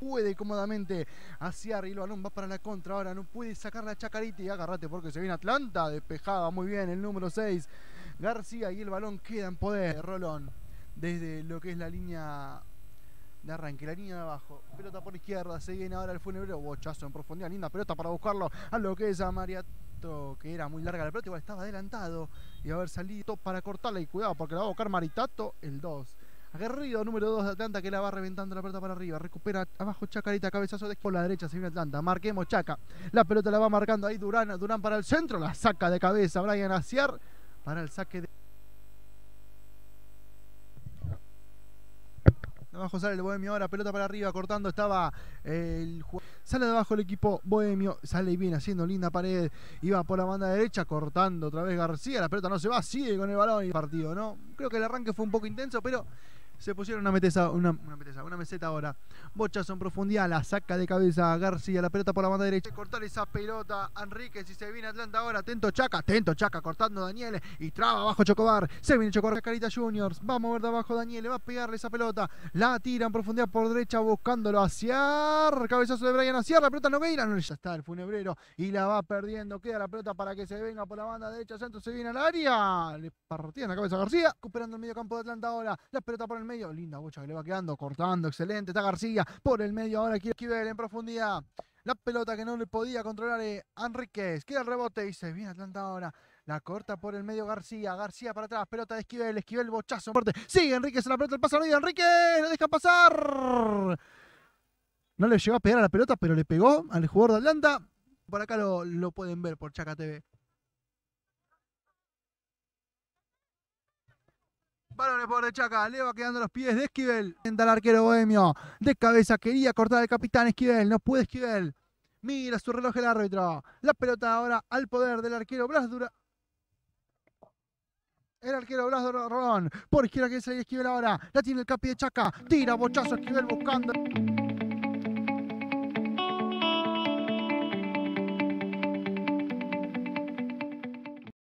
puede cómodamente hacia arriba. El balón va para la contra ahora. No puede sacar la chacarita y agarrate porque se viene Atlanta. Despejaba muy bien el número 6. García y el balón queda en poder. Rolón desde lo que es la línea de arranque, la línea de abajo. Pelota por izquierda, se viene ahora el funebrero. Bochazo en profundidad, linda pelota para buscarlo a lo que es a Mariato, que era muy larga la pelota, igual estaba adelantado y haber salido para cortarla. Y cuidado porque la va a buscar Maritato el 2. Aguerrido número 2 de Atlanta, que la va reventando la pelota para arriba. Recupera abajo Chacarita, cabezazo de por la derecha, se viene Atlanta. Marquemos Chaca. La pelota la va marcando ahí Durán. Durán para el centro, la saca de cabeza Brian Aciar para el saque de. abajo sale el Bohemio ahora, pelota para arriba, cortando, estaba eh, el Sale de abajo el equipo Bohemio, sale y viene haciendo linda pared, iba por la banda derecha, cortando otra vez García, la pelota no se va, sigue con el balón y partido, ¿no? Creo que el arranque fue un poco intenso, pero se pusieron una, meteza, una, una, una meseta ahora. Bochazo en profundidad, la saca de cabeza García, la pelota por la banda derecha. Cortar esa pelota, Enrique, si se viene Atlanta ahora, atento Chaca, atento Chaca, cortando Daniel y traba abajo Chocobar. Se viene Chocobar, Carita Juniors, va a mover de abajo Daniel, va a pegarle esa pelota. La tira en profundidad por derecha, buscándolo hacia cabezazo de Brian hacia la pelota no no, ya está el funebrero y la va perdiendo, queda la pelota para que se venga por la banda derecha, Santos se viene al área, le en la cabeza García, recuperando el medio campo de Atlanta ahora, la pelota por el medio. Linda bocha que le va quedando, cortando, excelente. Está García por el medio. Ahora quiere Esquivel en profundidad. La pelota que no le podía controlar a eh, Enriquez. Queda el rebote y se viene Atlanta ahora. La corta por el medio García. García para atrás. Pelota de Esquivel. Esquivel bochazo. Fuerte. Sigue Enriquez en la pelota. El pasa medio, Enriquez, lo deja pasar. No le llegó a pegar a la pelota, pero le pegó al jugador de Atlanta. Por acá lo, lo pueden ver por Chaca TV. Balones por de Chaca. Le va quedando los pies de Esquivel. Entra el arquero bohemio. De cabeza quería cortar al capitán Esquivel. No puede Esquivel. Mira su reloj el árbitro. La pelota ahora al poder del arquero Blas Dura. El arquero Blas Rodón. Por izquierda que salir Esquivel ahora. La tiene el capi de Chaca. Tira bochazo Esquivel buscando.